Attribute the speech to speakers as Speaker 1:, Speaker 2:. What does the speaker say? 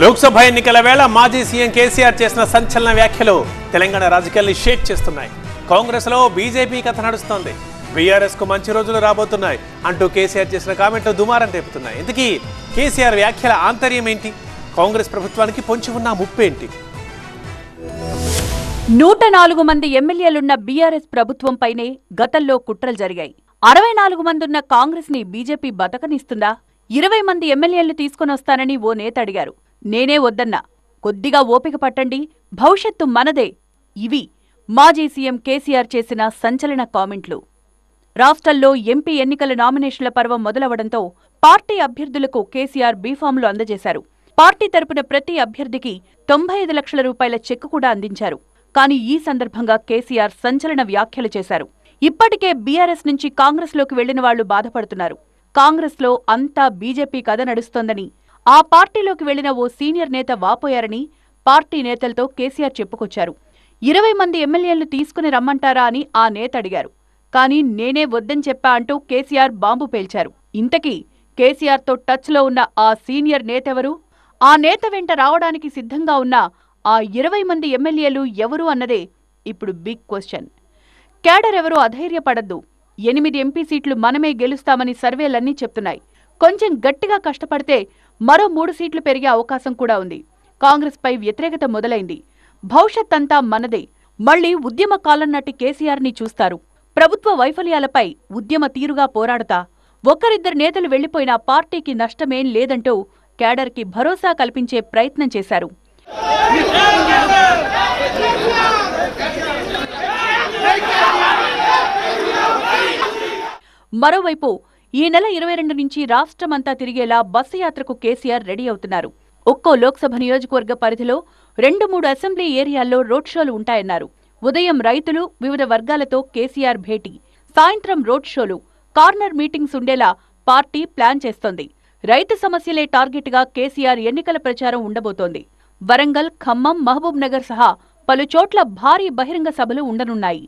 Speaker 1: లోక్సభ ఎన్నికల వేళ మాజీ సీఎం కేసీఆర్ చేసిన సంచలన వ్యాఖ్యలు తెలంగాణ రాజకీయాల్ని షేక్ చేస్తున్నాయి కాంగ్రెస్లో బీజేపీ కథ నడుస్తోంది బీఆర్ఎస్కు మంచి రోజులు రాబోతున్నాయి అంటూ కేసీఆర్ చేసిన కామెంట్లు దుమారం రేపుతున్నాయి ఇందుకీ కేసీఆర్ వ్యాఖ్యల ఆంతర్యం ఏంటి కాంగ్రెస్ ప్రభుత్వానికి పొంచి ఉన్న ముప్పేంటి
Speaker 2: నూట నాలుగు మంది ఎమ్మెల్యేలున్న బీఆర్ఎస్ ప్రభుత్వంపైనే గతంలో కుట్రలు జరిగాయి అరవై నాలుగు మంది ఉన్న కాంగ్రెస్ ని బీజేపీ బతకనిస్తుందా ఇరవై మంది ఎమ్మెల్యేలు వస్తానని ఓ నేత అడిగారు నేనే వద్దన్నా కొద్దిగా ఓపిక పట్టండి భవిష్యత్తు మనదే ఇవి మాజీ సీఎం కేసీఆర్ చేసిన సంచలన కామెంట్లు రాష్ట్రంలో ఎంపీ ఎన్నికల నామినేషన్ల పర్వం మొదలవడంతో పార్టీ అభ్యర్థులకు కేసీఆర్ బీఫామ్లు అందజేశారు పార్టీ తరపున ప్రతి అభ్యర్థికి తొంభై ఐదు లక్షల రూపాయల చెక్కు కూడా అందించారు కానీ ఈ సందర్భంగా కేసీఆర్ సంచలన వ్యాఖ్యలు చేశారు ఇప్పటికే బీఆర్ఎస్ నుంచి కాంగ్రెస్లోకి వెళ్లిన వాళ్లు బాధపడుతున్నారు కాంగ్రెస్లో అంతా బీజేపీ కథ నడుస్తోందని ఆ పార్టీలోకి వెళ్లిన ఓ సీనియర్ నేత వాపోయారని పార్టీ నేతలతో కేసీఆర్ చెప్పుకొచ్చారు ఇరవై మంది ఎమ్మెల్యేలను తీసుకుని రమ్మంటారా అని ఆ నేత అడిగారు కానీ నేనే వద్దని చెప్పా అంటూ కేసీఆర్ బాంబు పేల్చారు ఇంతకీ కేసీఆర్తో టచ్లో ఉన్న ఆ సీనియర్ నేతెవరు ఆ నేత వెంట రావడానికి సిద్ధంగా ఉన్న ఆ ఇరవై మంది ఎమ్మెల్యేలు ఎవరు అన్నదే ఇప్పుడు బిగ్ క్వశ్చన్ క్యాడర్ ఎవరూ అధైర్యపడద్దు ఎనిమిది ఎంపీ సీట్లు మనమే గెలుస్తామని సర్వేలన్నీ చెప్తున్నాయి కొంచెం గట్టిగా కష్టపడితే మరో మూడు సీట్లు పెరిగే అవకాశం కూడా ఉంది కాంగ్రెస్పై వ్యతిరేకత మొదలైంది భవిష్యత్ అంతా మనదే మళ్లీ ఉద్యమ కాలం నాటి కేసీఆర్ని చూస్తారు ప్రభుత్వ వైఫల్యాలపై ఉద్యమ తీరుగా పోరాడతా ఒకరిద్దరు నేతలు వెళ్లిపోయినా పార్టీకి నష్టమేం లేదంటూ కి భరోసా కల్పించే ప్రయత్నం చేశారు మరోవైపు ఈ నెల ఇరవై రెండు నుంచి రాష్ట్రమంతా తిరిగేలా బస్సు యాత్రకు కేసీఆర్ రెడీ అవుతున్నారు ఒక్కో లోక్సభ నియోజకవర్గ పరిధిలో రెండు మూడు అసెంబ్లీ ఏరియాల్లో రోడ్ షోలు ఉంటాయన్నారు ఉదయం రైతులు వివిధ వర్గాలతో కేసీఆర్ భేటీ సాయంత్రం రోడ్ షోలు కార్నర్ మీటింగ్స్ ఉండేలా పార్టీ ప్లాన్ చేస్తోంది రైతు సమస్యలే టార్గెట్గా కేసీఆర్ ఎన్నికల ప్రచారం ఉండబోతోంది వరంగల్ ఖమ్మం మహబూబ్ నగర్ సహా పలుచోట్ల భారీ బహిరంగ సభలు ఉండనున్నాయి